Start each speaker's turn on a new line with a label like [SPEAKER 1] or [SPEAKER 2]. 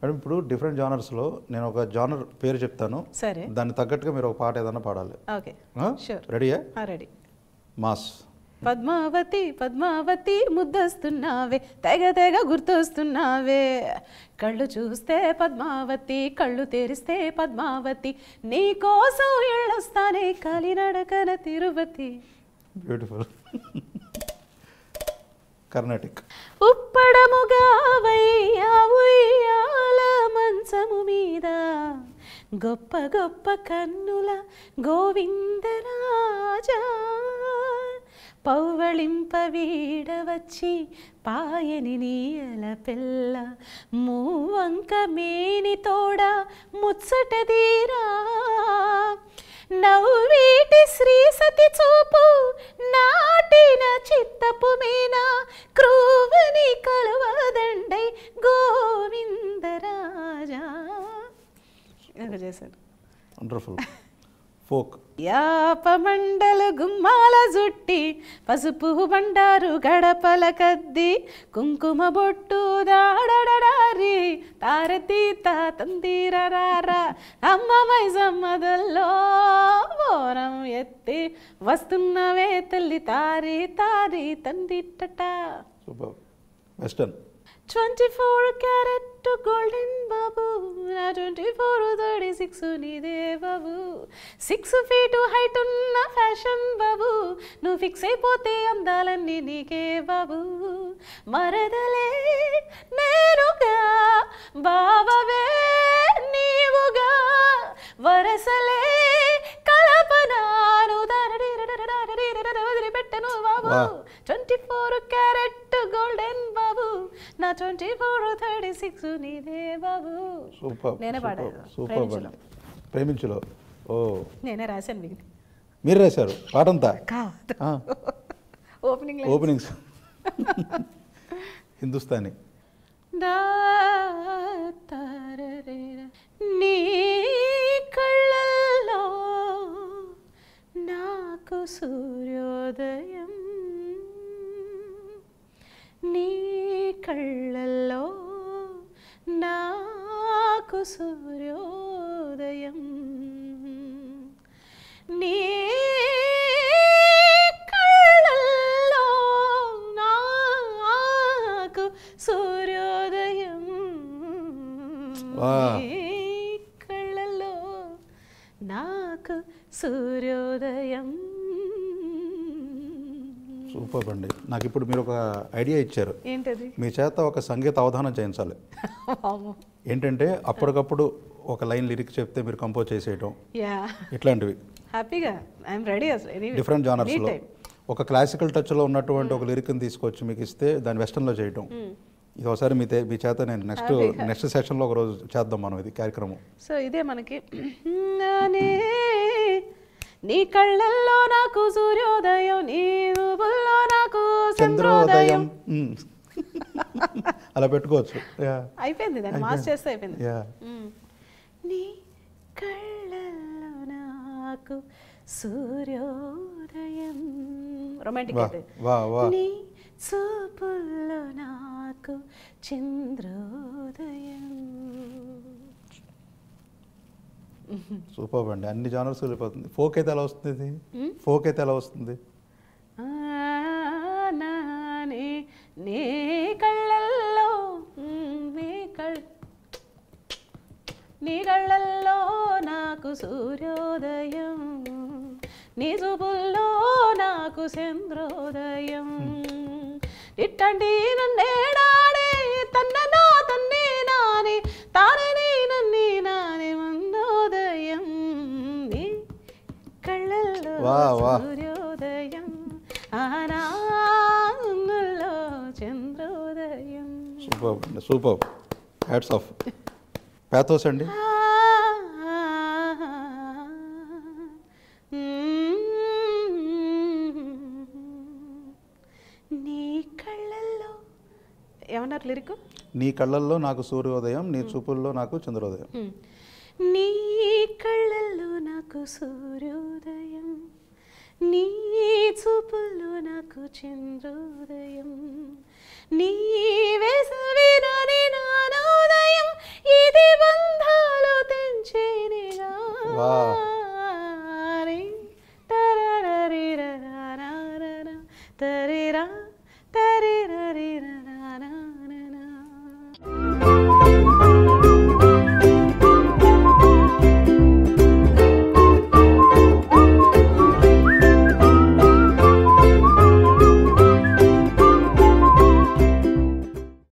[SPEAKER 1] Madam ఇప్పుడు different లో నేను ఒక జానర్ పేరు చెప్తాను సరే దాన్ని తగ్గట్టుగా మీరు ఒక పాట ఏదైనా పాడాలి
[SPEAKER 2] ఓకే రెడీయా రెడీ మాస్ పద్మావతి పద్మావతి ముద్దస్తున్నావే తెగ తెగ గుర్తొస్తున్నావే కళ్ళు చూస్తే పద్మావతి కళ్ళు తెరిస్తే పద్మావతి నీ కోసం ఎళ్ళొస్తానే కాలినడకన తిరుపతి
[SPEAKER 1] బ్యూటిఫుల్ కర్ణాటక
[SPEAKER 2] ఉప్పడముగా వయ్యా ఉయ్యా మంచము మీద గొప్ప గొప్ప కన్నుల గోవిందరాజా పౌవళింప వచ్చి పాయని నీయల పిల్ల మూవంక మేని తోడ ముచ్చటదీరా నవ్వేటి శ్రీ సతి చూపు నాటిన చిత్తపు మీనా క్రూవని కల చేశాను వండర్ఫుల్ ఫోక్ గుమ్మాల జుట్టి పసుపు బండారు గడపల కద్ది కుంకుమ బొట్టు దాడడడారి తారతీత తందిరారా అమ్మ మైజమ్మదల్లో ఓరం ఎత్తి వస్తున్నవే తల్లి తారి తారి తందిట్టట western twenty four carat golden బాబు నా ట్వంటీ ఫోర్ థర్టీ సిక్స్ నీదే బాబు సిక్స్ ఫీట్ హైట్ ఉన్న ఫ్యాషన్ బాబు నువ్వు ఫిక్స్ అయిపోతే అందాలన్నీ నీకే బాబు మరదలే నేనుగా బాబవే నీవుగా వరసలే నా ట్వంటీ ఫోర్ థర్టీ సిక్స్ నీదే బాబు
[SPEAKER 1] సూపర్ నేనే పాడాను సూపర్ ప్రేమించులో. ఓ
[SPEAKER 2] నేనే రాశాను మిగిలి
[SPEAKER 1] మీరు రాశారు పాటంతా
[SPEAKER 2] కాదు ఓపెనింగ్ ఓపెనింగ్స్ హిందుస్థానీ నీ కళ్ళల్లో నాకు సూర్యోదయ కళ్ళల్లో నాకు సూర్యోదయం నీ కళ్ళల్లో నాకు సూర్యోదయం కళ్ళల్లో నాకు సూర్యోదయం
[SPEAKER 1] సూపర్ అండి నాకు ఇప్పుడు మీరు ఒక ఐడియా ఇచ్చారు ఏంటది మీ చేత ఒక సంగీత అవధానం చేయించాలి ఏంటంటే అప్పటికప్పుడు ఒక లైన్ లిరిక్ చెప్తే మీరు కంపోజ్ చేసేయటం ఇట్లాంటివి
[SPEAKER 2] హ్యాపీగా రెడీ అసలు డిఫరెంట్ జానర్స్ లో
[SPEAKER 1] ఒక క్లాసికల్ టచ్ లో ఉన్నటువంటి hmm. ఒక లిరిక్ ని తీసుకొచ్చి మీకు ఇస్తే దాన్ని వెస్టర్న్ లో చేయటం hmm. ఇది ఒకసారి మీ మీ చేత నేను నెక్స్ట్ నెక్స్ట్ సెషన్ లో ఒక రోజు చేద్దాం మనం ఇది కార్యక్రమం
[SPEAKER 2] సో ఇదే మనకి నీ కళ్ళల్లో నాకు సూర్యోదయం నీ చంద్రోదయం
[SPEAKER 1] అలా పెట్టుకోవచ్చు అయిపోయింది మాస్ చేస్తే అయిపోయింది
[SPEAKER 2] నీ కళ్ళల్లో సూర్యోదయం రొమాంటిక్ నీ చూపుల్లో నాకు చంద్రోదయం
[SPEAKER 1] సూపర్ అండి అన్ని జానర్స్ వెళ్ళిపోతుంది ఫోక్ అయితే ఎలా వస్తుంది ఫోక్ అయితే ఎలా వస్తుంది
[SPEAKER 2] నిజబుల్లో నాకు చంద్రోదయం ఇట్టండి నన్నేడాడే తన్ననా తన్నే నాని తానే నన్నే నాని మందోదయం నీ కళ్ళల్లో సూర్యోదయం ఆనాంగుల్లో
[SPEAKER 1] చంద్రోదయం super super hats off pathos అండి ఏమన్నారు లిరిక్ నీ కళ్ళల్లో నాకు సూర్యోదయం నీ చూపుల్లో నాకు చంద్రోదయం
[SPEAKER 2] నీ కళ్ళల్లో నాకు సూర్యోదయం నీ చూపుల్లో నాకు చంద్రోదయం నీ వేసవిన నానోదయం ఇది బంధాలు తరి రా